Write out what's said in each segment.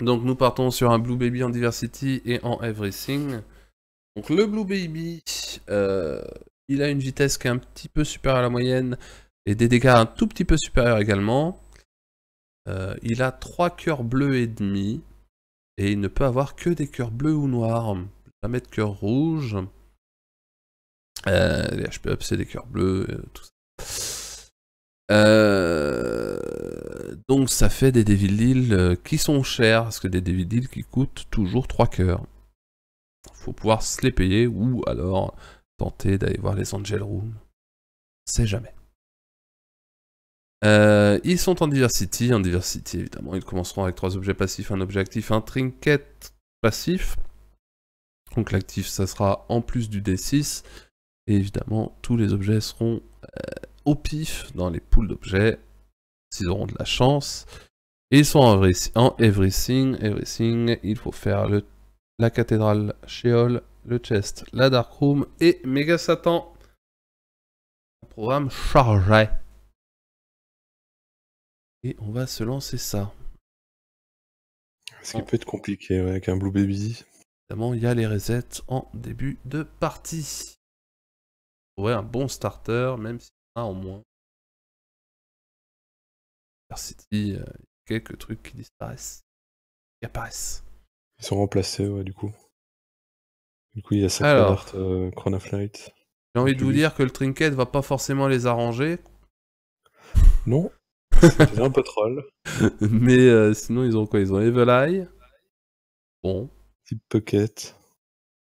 Donc nous partons sur un Blue Baby en Diversity et en Everything. Donc le Blue Baby, euh, il a une vitesse qui est un petit peu supérieure à la moyenne et des dégâts un tout petit peu supérieurs également. Euh, il a 3 cœurs bleus et demi et il ne peut avoir que des cœurs bleus ou noirs. Jamais de cœur rouge. les HP euh, c'est des cœurs bleus, tout ça. Euh, donc ça fait des Devil Deals euh, qui sont chers, parce que des Devil Deals qui coûtent toujours 3 cœurs. Faut pouvoir se les payer, ou alors tenter d'aller voir les Angel Room. C'est jamais. Euh, ils sont en diversity, en diversity évidemment, ils commenceront avec trois objets passifs, un objet actif, un trinket passif. Donc l'actif, ça sera en plus du D6. Et évidemment, tous les objets seront pif dans les poules d'objets, s'ils auront de la chance. Et ils sont en, en everything, everything, il faut faire le, la cathédrale, Sheol, le chest, la dark room et méga Satan. programme chargé. Et on va se lancer ça. Ce qui peut être compliqué avec un Blue Baby. Évidemment, il y a les resets en début de partie. Ouais, un bon starter, même si en moins. y a euh, quelques trucs qui disparaissent, qui apparaissent. Ils sont remplacés, ouais, du coup. Du coup, il y a cette carte euh, Chronoflight. J'ai envie de vous dire que le trinket va pas forcément les arranger. Non. C'est un peu troll. Mais euh, sinon, ils ont quoi Ils ont Evil Eye. Bon. Deep Pocket.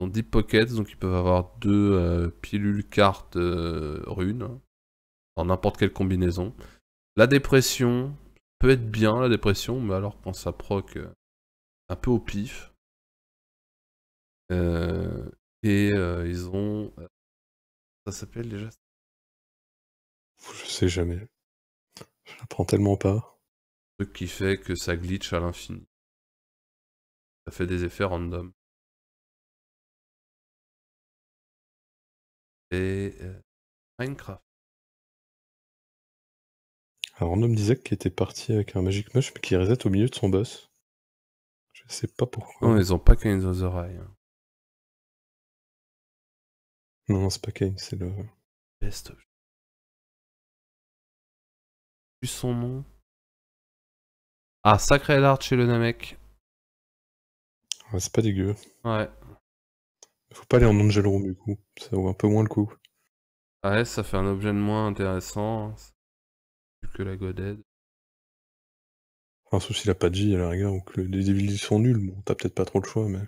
Ils ont Deep Pocket, donc ils peuvent avoir deux pilules cartes runes n'importe quelle combinaison. La dépression peut être bien, la dépression, mais alors quand ça proc euh, un peu au pif. Euh, et euh, ils ont. Ça s'appelle déjà Je sais jamais. Je l'apprends tellement pas. ce qui fait que ça glitch à l'infini. Ça fait des effets random. Et. Minecraft. Un me disait qu'il était parti avec un Magic Mush mais qui reset au milieu de son boss. Je sais pas pourquoi. Non, ils ont pas Kane dans oreilles. Hein. Non, c'est pas Kane, c'est le. Best. Plus son nom. Ah, sacré l'art chez le Namek. Ouais, ah, c'est pas dégueu. Ouais. Faut pas aller en Room du coup, ça vaut un peu moins le coup. Ah ouais, ça fait un objet de moins intéressant. Hein que la Godhead. Enfin, sauf la Paggy à la rigueur, ou que les débilis sont nuls, bon, t'as peut-être pas trop le choix, mais.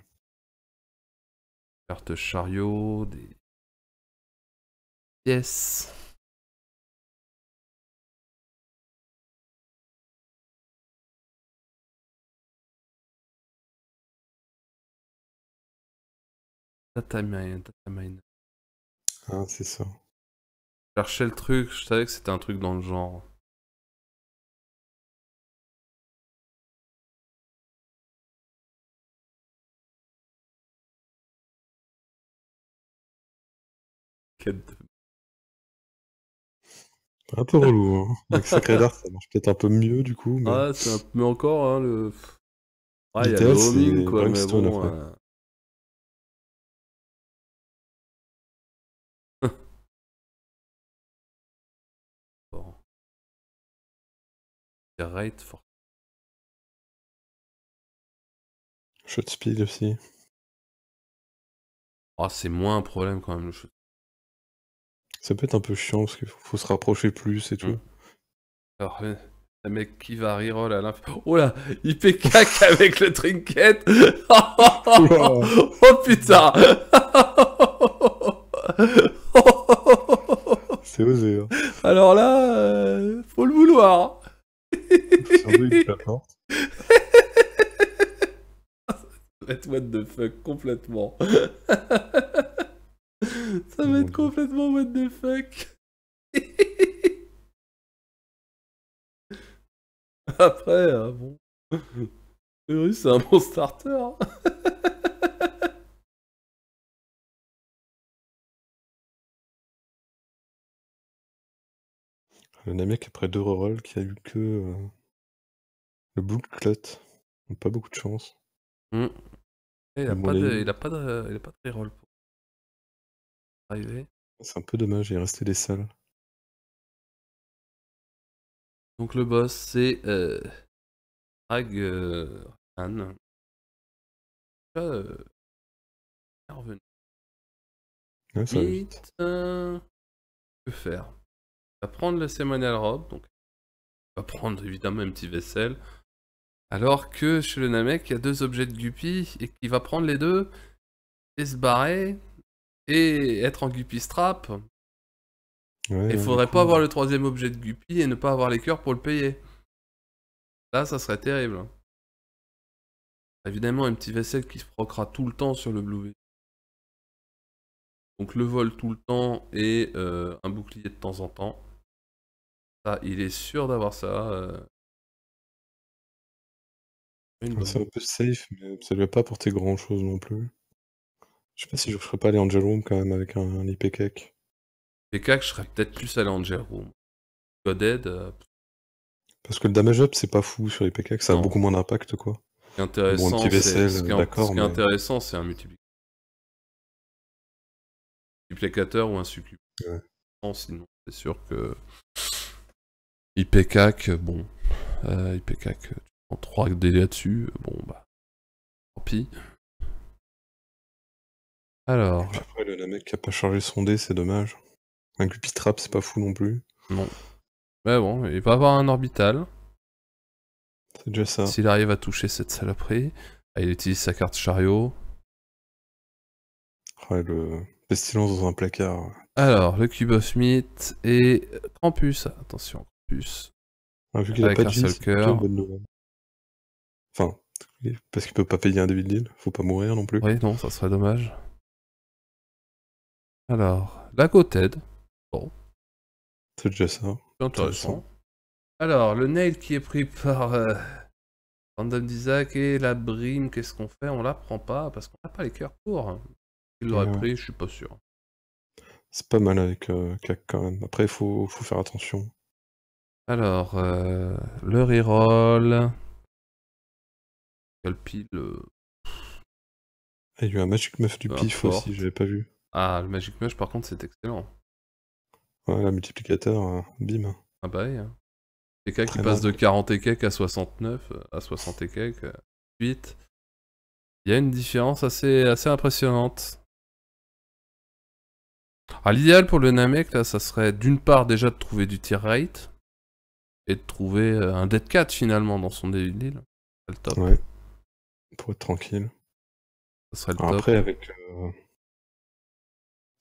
Carte chariot, des. Yes! Datamine, Datamine. Ah, c'est ça. Cherchais le truc, je savais que c'était un truc dans le genre. Un peu relou, hein. Avec Sacred Art, ça marche peut-être un peu mieux du coup. Mais, ah, un... mais encore, hein, le. Ah, il y a le quoi, mais bon. Euh... bon. Right for... Shot speed aussi. Ah, c'est moins un problème quand même le shot ça peut être un peu chiant parce qu'il faut se rapprocher plus et tout. Mm. Alors, euh, Le mec qui va rire à l'infini. Oh là, il caca avec le trinket. Oh, putain. C'est osé. Hein. Alors là, euh, faut le vouloir. What the fuck complètement. Ça va être complètement what the fuck. Après, hein, bon. Le c'est un bon starter. Le Namek, après deux rerolls, qui a eu que euh, le book Pas beaucoup de chance. Hmm. il, a pas, il, a pas de, il a pas de reroll c'est un peu dommage, il resté des seuls. Donc le boss, c'est euh, revenu. Euh, ouais, euh, que faire va prendre la cérémonial robe, donc va prendre évidemment un petit vaisselle. Alors que chez le Namek, il y a deux objets de Guppy et qu'il va prendre les deux et se barrer et être en Guppy Strap, il faudrait pas avoir le troisième objet de Guppy et ne pas avoir les cœurs pour le payer. Là, ça serait terrible. Évidemment, un petit vaisselle qui se proquera tout le temps sur le Blue Donc le vol tout le temps et euh, un bouclier de temps en temps. Ça, il est sûr d'avoir ça. Euh. C'est un peu safe, mais ça ne lui a pas apporté grand chose non plus. Je sais pas si je serais pas allé Angel Room quand même avec un, un IP je serais peut-être plus à l'Angel Room. Godhead. Euh, Parce que le damage up, c'est pas fou sur les ça a beaucoup moins d'impact quoi. Ce qui est intéressant, ce qui est euh, intéressant, c'est un multiplicateur. Multiplicateur ou un succube. sinon, c'est sûr que. IPCAC, bon. Euh, IPCAC, tu prends 3 dés là-dessus, bon bah. Tant pis. Alors. Après, le mec qui a pas chargé son dé, c'est dommage. Un trap, c'est pas fou non plus. Non. Mais bah bon, il va avoir un orbital. C'est déjà ça. S'il arrive à toucher cette saloperie, ah, il utilise sa carte chariot. Ouais, le pestilence dans un placard. Alors, le cube Smith et campus attention, Krampus. Ah, vu qu'il a pas de seul cœur. Enfin, parce qu'il peut pas payer un de Deal, faut pas mourir non plus. Oui, non, ça serait dommage. Alors, la Bon. C'est déjà ça. intéressant. Alors, le nail qui est pris par euh, Random Isaac et la brime, qu'est-ce qu'on fait On la prend pas parce qu'on n'a pas les cœurs pour. Il l'aurait pris, je suis pas sûr. C'est pas mal avec euh, CAC quand même. Après, il faut, faire attention. Alors, euh, le reroll. Quel pile. Il y a eu un Magic Meuf du pif aussi, j'avais pas vu. Ah, le Magic Mush, par contre, c'est excellent. Ouais, le multiplicateur, euh, bim. Ah bah oui. Hein. qui passe de 40 et à 69, à 60 et quelques, 8. Euh, euh, Il y a une différence assez, assez impressionnante. Ah, l'idéal pour le Namek, là, ça serait d'une part déjà de trouver du tier rate, et de trouver un dead cat finalement dans son début C'est le top. Ouais. Pour être tranquille. Ça serait Après, avec...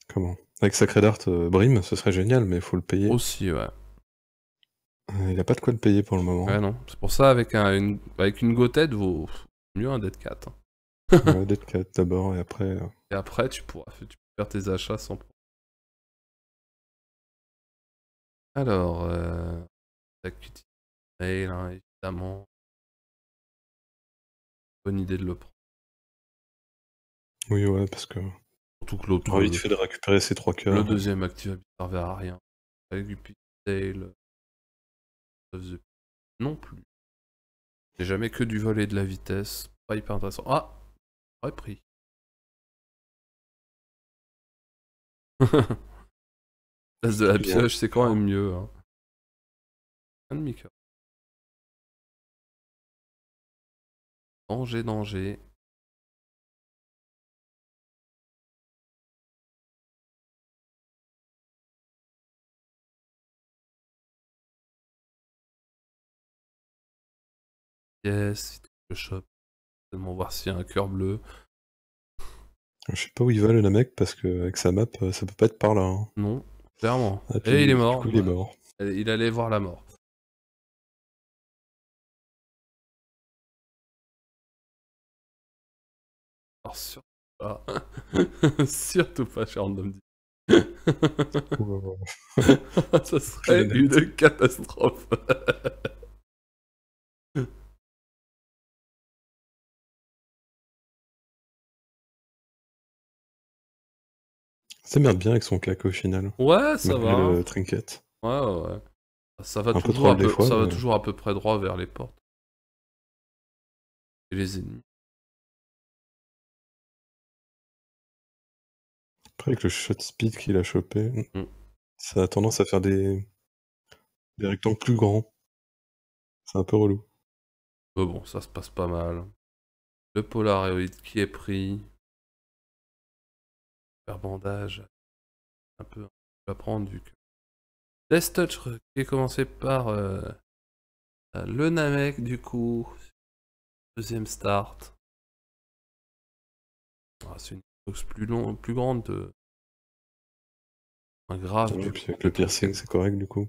Comment Avec Sacred Art euh, Brim, ce serait génial, mais il faut le payer. Aussi, ouais. Euh, il a pas de quoi le payer pour le moment. Ouais, non. C'est pour ça, avec, une, avec une vaut mieux un Dead Cat. Un hein. Dead Cat d'abord, et après. Euh. Et après, tu pourras, tu faire tes achats sans problème. Alors, euh... mail, hein, évidemment. Bonne idée de le prendre. Oui, ouais, parce que Surtout que l'autre. vite euh, fait de récupérer ses trois cœurs. Le deuxième active ne servait à rien. Avec du pigtail. Non plus. J'ai jamais que du vol et de la vitesse. Pas hyper intéressant. Ah repris Place de la pioche, c'est quand même mieux. Hein. Un demi-cœur. Danger, danger. pièces, le shop. Seulement voir s'il y a un cœur bleu. Je sais pas où il va le mec parce que avec sa map, euh, ça peut pas être par là. Hein. Non, clairement. Ah, Et il est mort. il est mort. Il allait voir la mort. Alors, surtout ah. pas. surtout pas chez Random Ça serait une catastrophe. Ça merde bien avec son claque au final. Ouais, ça va. Le trinket. Ouais, ouais. Ça va, toujours, à peu, ça va toujours à peu près droit vers les portes. Et les ennemis. Après, avec le shot speed qu'il a chopé, mm. ça a tendance à faire des, des rectangles plus grands. C'est un peu relou. bon, ça se passe pas mal. Le Polaroid qui est pris bandage un peu prendre vu que Death Touch qui est commencé par euh, euh, le Namek du coup deuxième start ah, c'est une box plus long plus grande un grave avec le piercing c'est correct du coup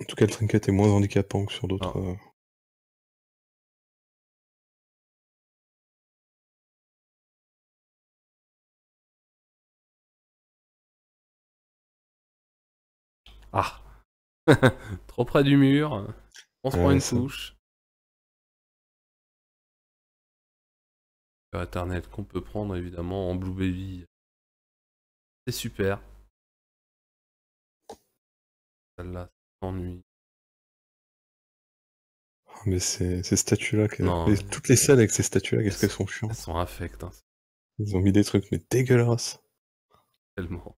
en tout cas le trinket est moins handicapant que sur d'autres ah. euh, Ah Trop près du mur, on se prend une couche. Internet qu'on peut prendre évidemment en Blue Baby. C'est super. Celle-là, s'ennuie. Ah, mais ces, statues-là, toutes les salles avec ces statues-là, qu'est-ce qu'elles sont chiantes Elles sont infectes. Hein. Ils ont mis des trucs, mais dégueulasses. Tellement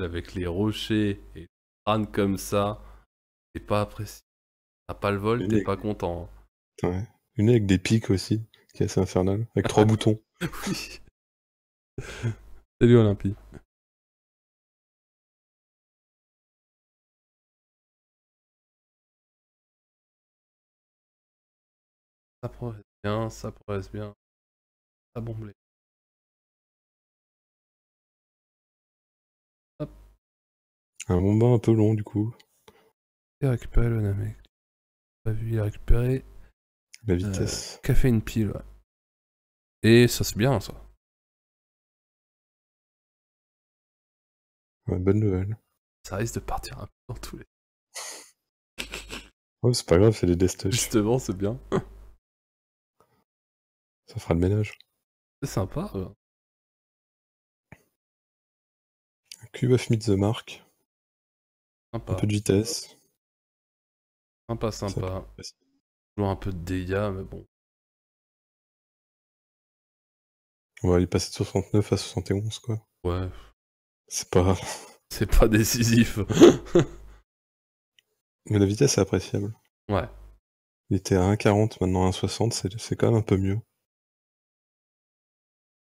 avec les rochers et les comme ça, t'es pas apprécié. T'as pas le vol, t'es pas content. Hein. Une avec des pics aussi, qui est assez infernal, avec trois boutons. Oui. Salut Olympie. Ça progresse bien, ça progresse bien. Ça bomblait. Un combat un peu long du coup. Il a récupéré le Namek. Pas vu, il a récupéré. La euh, vitesse. Euh, café une pile, ouais. Et ça c'est bien ça. Ouais, bonne nouvelle. Ça risque de partir un peu dans tous les. Ouais, c'est pas grave, c'est des destoches. Justement, c'est bien. ça fera le ménage. C'est sympa. Ouais. Cube of Meet the Mark. Un peu de vitesse. Un Sympa, sympa. Toujours un peu de dégâts, mais bon. Ouais, il est passé de 69 à 71, quoi. Ouais. C'est pas... C'est pas décisif. mais la vitesse est appréciable. Ouais. Il était à 1,40, maintenant à 1,60, c'est quand même un peu mieux.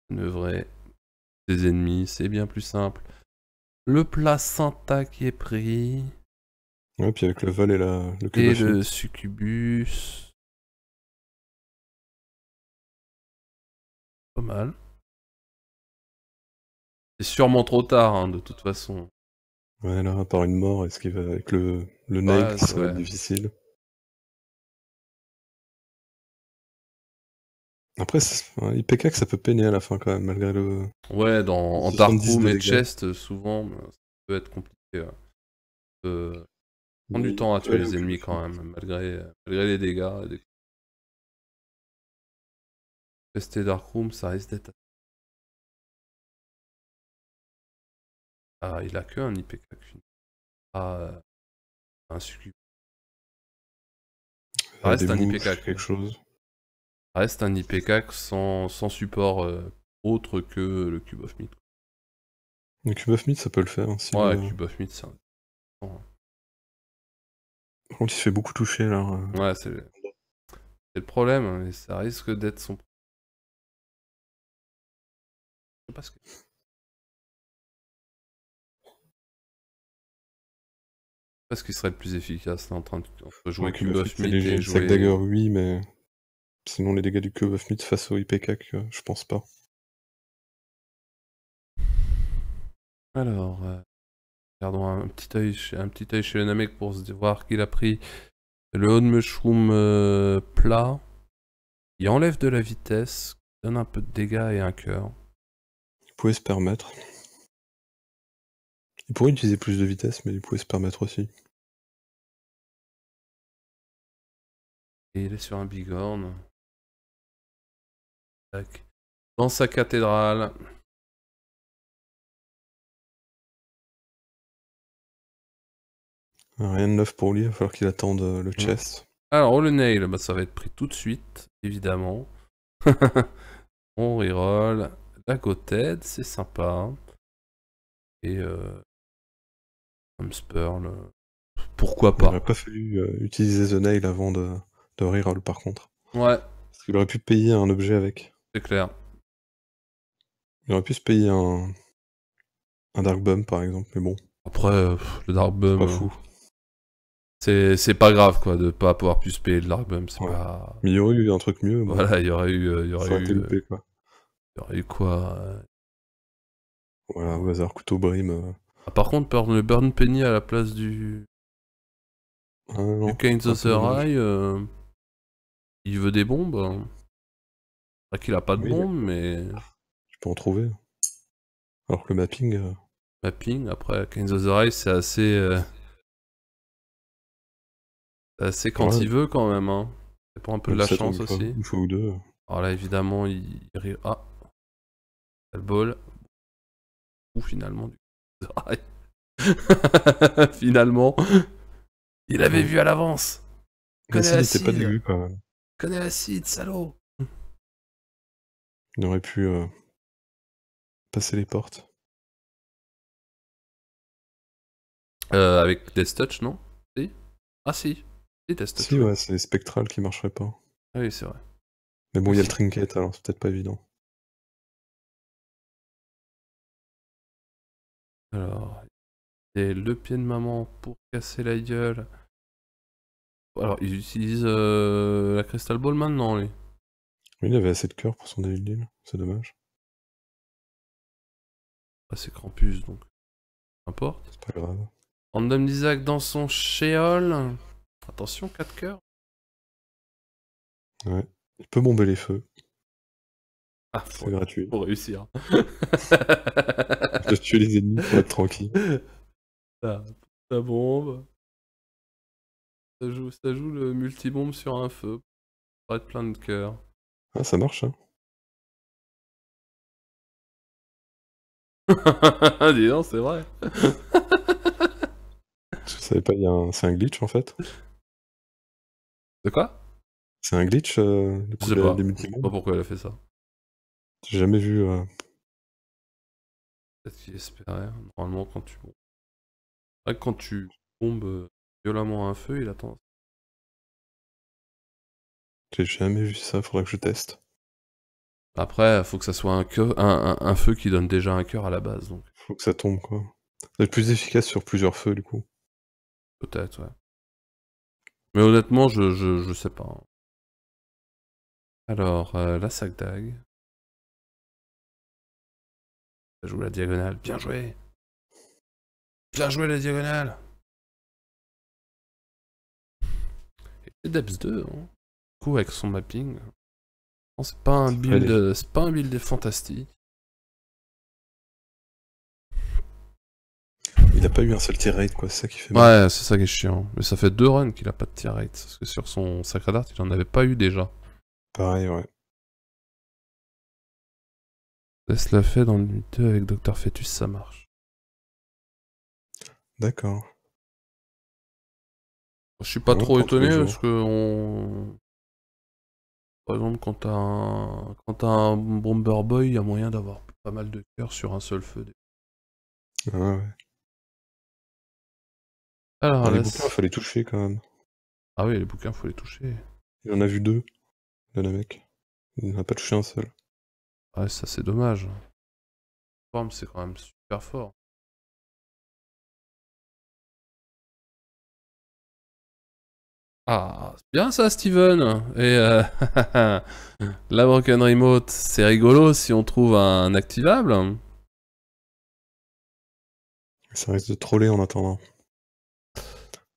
Le vrai, des ennemis, c'est bien plus simple le placenta qui est pris. Ouais, puis avec le val et la, le Et le succubus. Pas mal. C'est sûrement trop tard, hein, de toute façon. Ouais, là, par une mort, est-ce qu'il va avec le, le ça va être difficile. Après, IPK, ça peut peiner à la fin quand même, malgré le. Ouais, dans, en Darkroom et Chest, souvent, bah, ça peut être compliqué. Ça peut prendre du mmh. temps à tuer les ennemis quand même, malgré, malgré les dégâts. Des... Darkroom, ça risque d'être. Ah, il a que un IPK. Ah, euh, un succube. Ça ah, reste un IPK. Quelque chose reste un IPK sans, sans support euh, autre que le Cube of Meat. Le Cube of Meat, ça peut le faire. Hein, ouais, le Cube of Meat, c'est un... Par contre, il se fait beaucoup toucher, alors... Hein. Ouais, c'est le... le problème, mais hein, ça risque d'être son... Je ne sais pas ce serait le plus efficace, là, en train de jouer Cube of Meat et jouer... Sac Dagger, euh, oui, mais... Sinon, les dégâts du mit face au IPK, je pense pas. Alors, euh, un petit œil, un petit œil chez le Namek pour se voir qu'il a pris le haut Mushroom euh, plat. Il enlève de la vitesse, donne un peu de dégâts et un cœur. Il pouvait se permettre. Il pourrait utiliser plus de vitesse, mais il pouvait se permettre aussi. Et il est sur un bigorne. Dans sa cathédrale. Rien de neuf pour lui, il va falloir qu'il attende euh, le chess. Alors, le nail, bah, ça va être pris tout de suite, évidemment. On reroll. La gothède, c'est sympa. Et. Euh... euh pourquoi pas pas fallu euh, utiliser The Nail avant de, de reroll, par contre. Ouais. Parce qu'il aurait pu payer un objet avec. C'est clair. Il aurait pu se payer un, un Dark Bum par exemple, mais bon. Après, euh, le Dark Bum. C'est pas euh, c'est pas grave quoi de pas pouvoir plus payer le Dark Bum. Pas... Mais il y aurait eu un truc mieux. Voilà, il y aurait eu. Euh, il y aurait eu, quoi. Il y aurait eu quoi Voilà, au hasard, couteau brime. Ah, par contre, le Burn Penny à la place du. Ah, du of the il veut des bombes. Hein qu'il a pas de oui, bombe, mais. Tu peux en trouver. Alors que le mapping. Euh, mapping, après, Kings of the c'est assez. Euh, assez quand il veut quand même, hein. c'est un peu de la chance aussi. une fois ou deux. Alors là, évidemment, il. Ah le bol. Ou finalement, du Finalement, il avait vu à l'avance. Il la pas connais quand même. l'acide, salaud. Il aurait pu euh, passer les portes. Euh, avec Death Touch, non si Ah si, si Death Touch. Si, ouais, c'est les spectrales qui marcheraient pas. Ah oui, c'est vrai. Mais bon, il y a le trinket, alors c'est peut-être pas évident. Alors, et le pied de maman pour casser la gueule. Alors, ils utilisent euh, la Crystal Ball maintenant, lui. Il avait assez de cœur pour son David Deal, c'est dommage. Ah, c'est crampus donc. Importe. C'est pas grave. Random d'Isaac dans son chéol, Attention, 4 cœurs. Ouais, il peut bomber les feux. Ah, c'est gratuit. Pour réussir. Hein. Je tuer les ennemis pour être tranquille. Ça, ça bombe. Ça joue, le multi le multibombe sur un feu. Pas être plein de cœurs. Ah, ça marche, hein. Dis non c'est vrai. Je savais pas, un... c'est un glitch en fait. De quoi C'est un glitch euh, Je sais pas. pourquoi elle a fait ça. J'ai jamais vu. Euh. Peut-être qu'il espérait. Hein. Normalement, quand tu. quand tu bombes euh, violemment un feu, il attend. J'ai jamais vu ça, faudra que je teste. Après, faut que ça soit un, cœur, un, feu qui donne déjà un cœur à la base. Donc. Faut que ça tombe, quoi. C'est plus efficace sur plusieurs feux, du coup. Peut-être, ouais. Mais honnêtement, je, je, je sais pas. Hein. Alors, euh, la sac d'ag. Ça joue la diagonale. Bien joué Bien joué la diagonale Et c'est Debs 2, hein avec son mapping, c'est pas un build, euh, c'est pas un build fantastique. Il a pas eu un seul tier quoi, c'est ça qui fait mal. Ouais, c'est ça qui est chiant. Mais ça fait deux runs qu'il a pas de tier rate, parce que sur son Sacred Art, il en avait pas eu déjà. Pareil, ouais. Laisse la fait dans le 2 avec Dr Fetus, ça marche. D'accord. Je suis pas trop étonné parce que on... Par exemple, quand t'as un... Quand un Bomber Boy, il y a moyen d'avoir pas mal de cœurs sur un seul feu. Ah ouais. Alors, les bouquins, faut les toucher quand même. Ah oui, les bouquins, faut les toucher. Il en a vu deux, de la mec. Il n'a pas touché un seul. Ouais, ça c'est dommage. Forme, c'est quand même super fort. Ah, c'est bien ça, Steven Et euh, la broken remote, c'est rigolo si on trouve un activable. Ça risque de troller en attendant.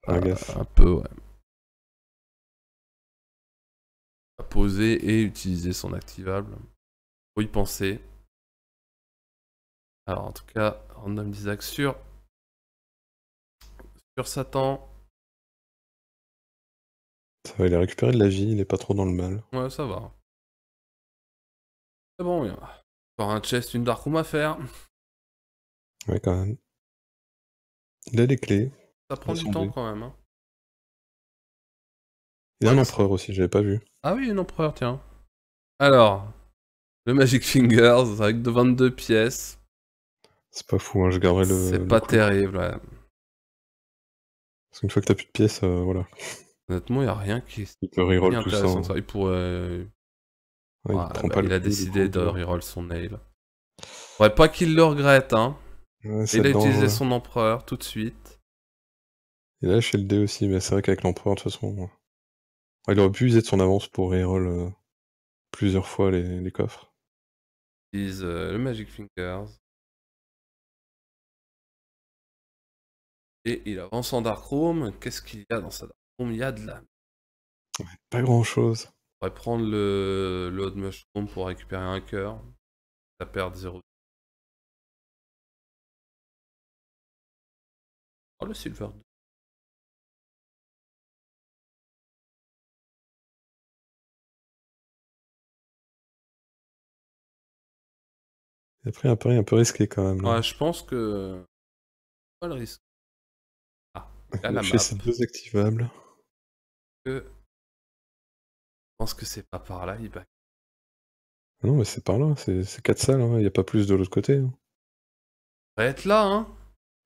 Ah, un peu, ouais. poser et utiliser son activable. Faut y penser. Alors, en tout cas, random desac sur, sur Satan il a récupéré de la vie, il est pas trop dans le mal. Ouais, ça va. C'est bon, il y a un chest, une Dark Room à faire. Ouais, quand même. Il a les clés. Ça prend du temps quand même. Hein. Il y a un empereur aussi, j'avais pas vu. Ah oui, une empereur, tiens. Alors, le Magic Fingers avec 22 pièces. C'est pas fou, hein, je garderai le. C'est pas terrible, ouais. Parce qu'une fois que t'as plus de pièces, euh, voilà. Honnêtement, il n'y a rien qui est il peut reroll tout ça. Hein. Il pourrait. Euh, il, ah, bah, a décidé de reroll son nail. Ouais, pas qu'il le regrette, hein. il a utilisé son empereur tout de suite. Il a lâché le D aussi, mais c'est vrai qu'avec l'empereur, de toute façon. il aurait pu user de son avance pour reroll euh, plusieurs fois les, coffres. Il utilise euh, le Magic Fingers. Et il avance en Darkroom. Qu'est-ce qu'il y a dans sa il y a de la. pas grand chose. On pourrait prendre le, le Hot Mushroom pour récupérer un cœur. Ça perd 0. Oh, le Silver Après pris un pari un peu risqué quand même. je pense que. Pas le risque. Ah, la map. c'est deux activables. Je pense que c'est pas par là, Non, mais c'est par là, c'est quatre salles, hein, il n'y a pas plus de l'autre côté. Hein. être là, hein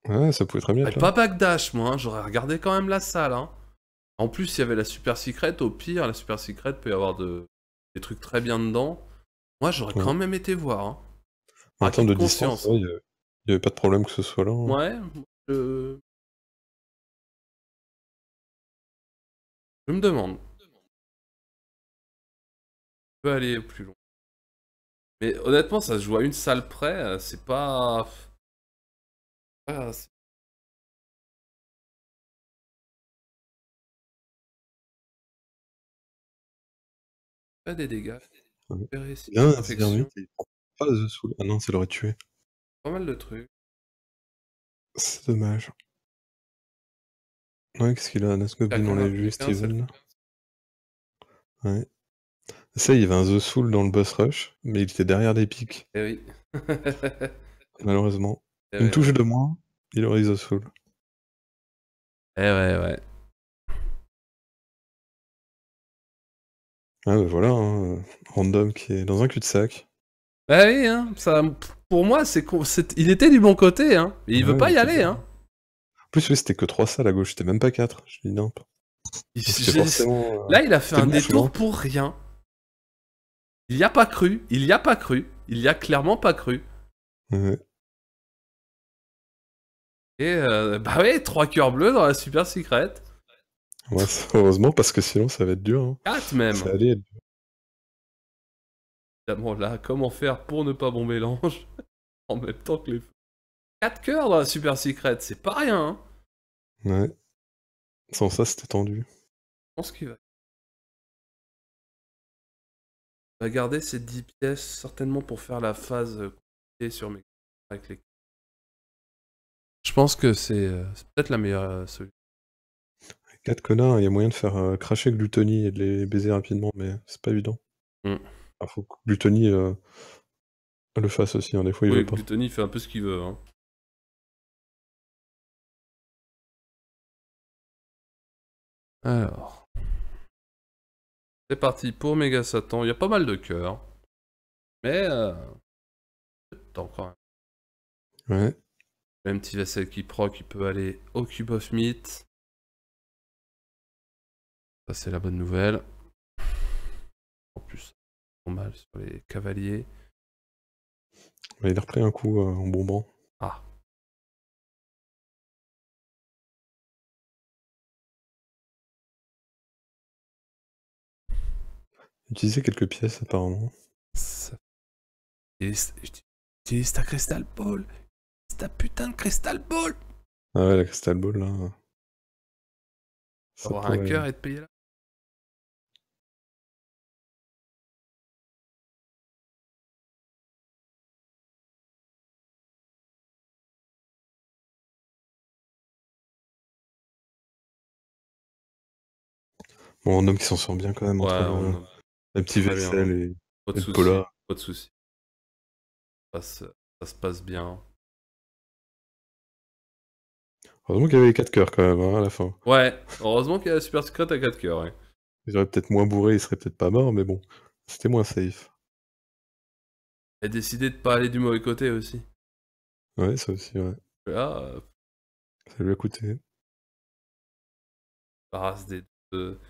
Ouais, ça pouvait très bien être là. Pas backdash, moi, hein, j'aurais regardé quand même la salle. En plus, il y avait la super secret, au pire, la super secret peut y avoir des trucs très bien dedans. Moi, j'aurais quand même été voir. En termes de distance, il n'y avait pas de problème que ce soit là. Ouais, je... Je me demande. Je peux aller plus loin. Mais honnêtement, ça se joue à une salle près, euh, c'est pas... Ah, pas des dégâts. Ah pas Ah non, ça l'aurait tué. Pas mal de trucs. C'est dommage. Ouais, qu'est-ce qu'il a Nascobin, on l'a vu, Steven. Ouais. Ça, il y avait un The Soul dans le boss rush, mais il était derrière des pics. Eh oui. Malheureusement. Eh Une touche de moins, il aurait The Soul. Eh ouais, ouais. Ah bah voilà, hein, random qui est dans un cul-de-sac. Bah oui, hein, ça, pour moi, c'est, c'est il était du bon côté, hein. Il veut pas y aller, hein plus, oui, c'était que trois salles à gauche, c'était même pas quatre. Je dis non. Euh, là, il a fait un détour hein. pour rien. Il y a pas cru, il y a pas cru, il y a clairement pas cru. Et euh, bah ouais, trois cœurs bleus dans la super secrète. Ouais, heureusement, parce que sinon ça va être dur. Hein. Quatre même. là, comment faire pour ne pas bon mélange en même temps que les feux 4 coeurs dans Super Secret, c'est pas rien. Hein ouais. Sans ça, c'était tendu. Je pense qu'il va. Il va garder ces 10 pièces certainement pour faire la phase euh, sur mes avec Je pense que c'est euh, peut-être la meilleure euh, solution. 4 connards, il y a moyen de faire cracher Gluttony et de les baiser rapidement, mais c'est pas évident. Il hmm. ah, faut que Gluttony le fasse aussi, hein. des fois il Gluttony fait un peu ce qu'il veut. Hein. Alors. C'est parti pour Mega Satan. Il y a pas mal de cœurs. Mais. Euh... temps quand même. Ouais. petit vaisselle qui proc, qui peut aller au Cube of Meat. Ça, c'est la bonne nouvelle. En plus, on mal sur les cavaliers. Il a repris un coup euh, en bombant. Utilisez quelques pièces apparemment. Ça... Utilise ta Crystal Ball C'est ta putain de Crystal Ball Ah ouais, la Crystal Ball là. Ça avoir un cœur et te payer là. Bon, un homme qui s'en sort bien quand même. Ouais, entre, un petit vaisselle et, pas de Pas de soucis. Ça se, passe bien. Heureusement qu'il y avait les 4 cœurs quand même hein, à la fin. Ouais, heureusement qu'il y a super secrète à 4 cœurs. Ouais. Ils auraient peut-être moins bourré, ils seraient peut-être pas morts, mais bon, c'était moins safe. Elle a décidé de pas aller du mauvais côté aussi. Ouais, ça aussi, ouais. Là, ah. Ça lui a coûté. des deux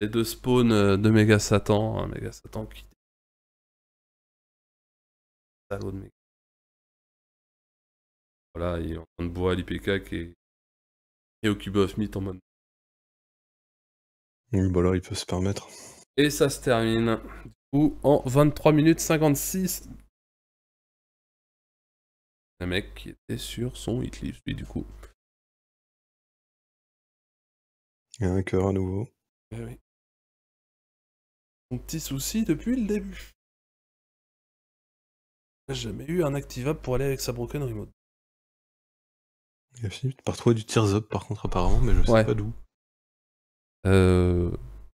les deux spawns euh, de Méga Satan. Un hein, Méga Satan qui. de Voilà, il est en train de boire l'IPK qui est. Et au Cube of Meat en mode. Oui, bah il peut se permettre. Et ça se termine. Du coup, en 23 minutes 56. Un mec qui était sur son leave, lui, du coup. Il y a un cœur à nouveau. Eh mon petit souci depuis le début. Jamais eu un activable pour aller avec sa broken remote. Il a fini par trouver du tears up par contre apparemment, mais je sais pas d'où. Euh...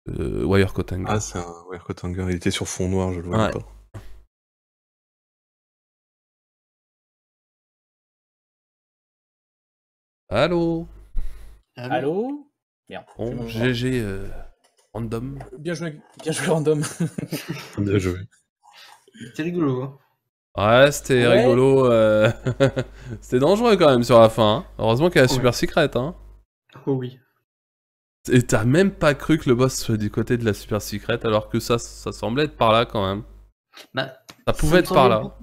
euh Ah c'est un cutter. il était sur fond noir, je le vois pas. Allô Allô GG. Euh... Random. Bien joué, bien joué random. bien joué. C'était rigolo. Hein. Ouais, c'était rigolo. Euh. c'était dangereux quand même sur la fin. Hein. Heureusement qu'il y a la super secrète. Hein. Oh oui. Et t'as même pas cru que le boss soit du côté de la super secrète alors que ça, ça semblait être par là quand même. Bah, ça pouvait être par là. court,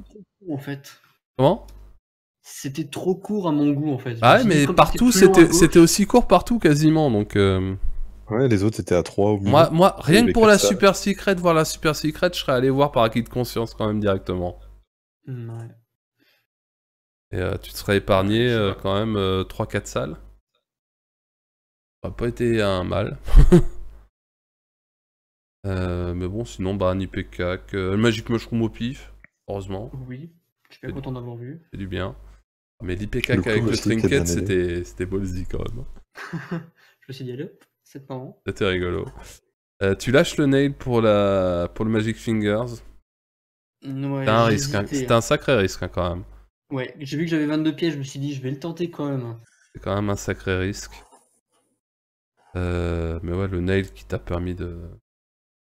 en fait. Comment C'était trop court à mon goût en fait. Ah ouais, mais partout c'était c'était aussi court partout quasiment donc. Euh. Ouais, les autres étaient à 3 au Moi, moi rien que pour la Super Secret, voir la Super Secret, je serais allé voir par acquis de conscience quand même directement. Hmm, ouais. Et euh, tu te serais épargné euh, quand même 3-4 euh, salles. Ça n'aurait pas été un mal. mais bon, sinon, bah, IPK. le Magic Mushroom au pif, heureusement. Oui, je suis bien content d'avoir vu. C'est du bien. Mais l'IPK avec le Trinket, c'était ballsy quand même. je me suis dit, c'était rigolo. Euh, tu lâches le nail pour, la... pour le Magic Fingers. risque, hein. c'était un hein. sacré risque hein, quand même. Ouais, j'ai vu que j'avais 22 pièges, je me suis dit je vais le tenter quand même. C'est quand même un sacré risque. Euh, mais ouais, le nail qui t'a permis de.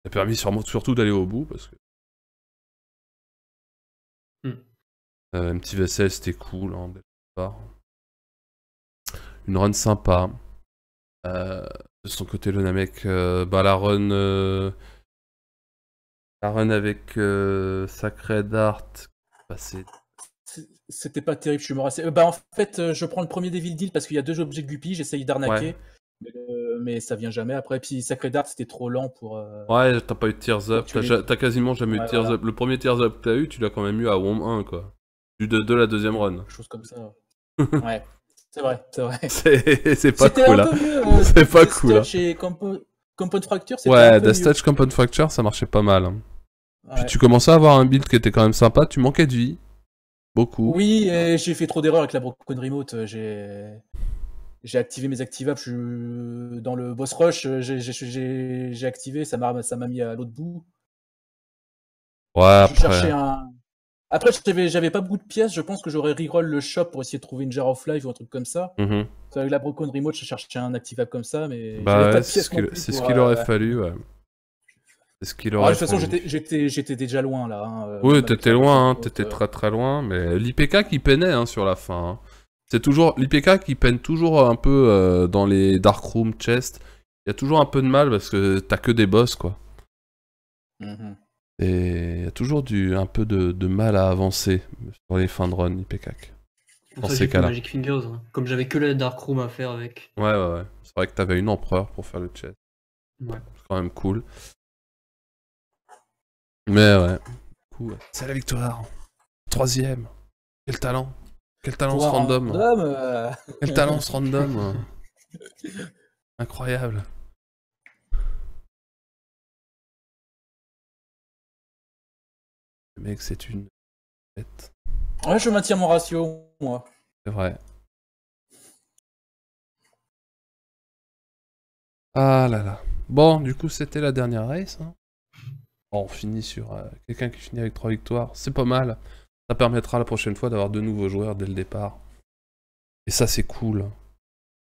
t'a permis surtout d'aller au bout parce que. Hmm. Euh, un petit vaisselle c'était cool hein, départ. Une run sympa de son côté, le Namek, euh, bah, la run. Euh, la run avec euh, Sacred Art. Bah, c'était pas terrible, je suis mort assez. Bah, en fait, je prends le premier Devil Deal parce qu'il y a deux objets de Guppy, j'essaye d'arnaquer. Mais, ça vient jamais après. Puis Sacred Art, c'était trop lent pour. Ouais, t'as pas eu de Tears Up. T'as quasiment jamais eu de Tears Up. Le premier Tears Up que t'as eu, tu l'as quand même eu à Womb 1, quoi. du de la deuxième run. Chose comme ça. Ouais. C'est vrai, c'est vrai. C'est pas, cool, hein. C'est pas cool. Hein. C'est pas Compound Fracture, c'était Ouais, The stage Compound Fracture, ça marchait pas mal. Hein. Puis tu commençais à avoir un build qui était quand même sympa, tu manquais de vie. Beaucoup. Oui, j'ai fait trop d'erreurs avec la Broken Remote. Euh, j'ai activé mes activables. Dans le boss rush, euh, j'ai activé, ça m'a mis à l'autre bout. Ouais, après... Après, j'avais pas beaucoup de pièces. Je pense que j'aurais reroll le shop pour essayer de trouver une Jar of Life ou un truc comme ça. Mhm. Avec la Broken Remote, je cherchais un activable comme ça, mais. Bah c'est ce qu'il aurait euh, fallu, ouais. C'est ce qu'il ah, aurait De toute façon, j'étais déjà loin, là. Hein, euh, oui, t'étais loin, hein, t'étais très très loin. Mais l'IPK qui peinait hein, sur la fin. Hein. C'est toujours. L'IPK qui peine toujours un peu euh, dans les Dark Room Chest. Il y a toujours un peu de mal parce que t'as que des boss, quoi. Mm et il y a toujours un peu de, mal à avancer sur les fins de run, IPK. Dans ces cas-là. Hein. comme j'avais que le Darkroom à faire avec. Ouais, ouais, ouais. C'est vrai que t'avais une empereur pour faire le chat, C'est quand même cool. Mais ouais. C'est la victoire. Troisième. Quel talent. Quel talent ce random. Euh. Quel talent ce random. Incroyable. Mec, c'est une bête. Ouais, je maintiens mon ratio, moi. C'est vrai. Ah là là. Bon, du coup, c'était la dernière race. Hein. on finit sur euh, quelqu'un qui finit avec trois victoires. C'est pas mal. Ça permettra la prochaine fois d'avoir de nouveaux joueurs dès le départ. Et ça, c'est cool.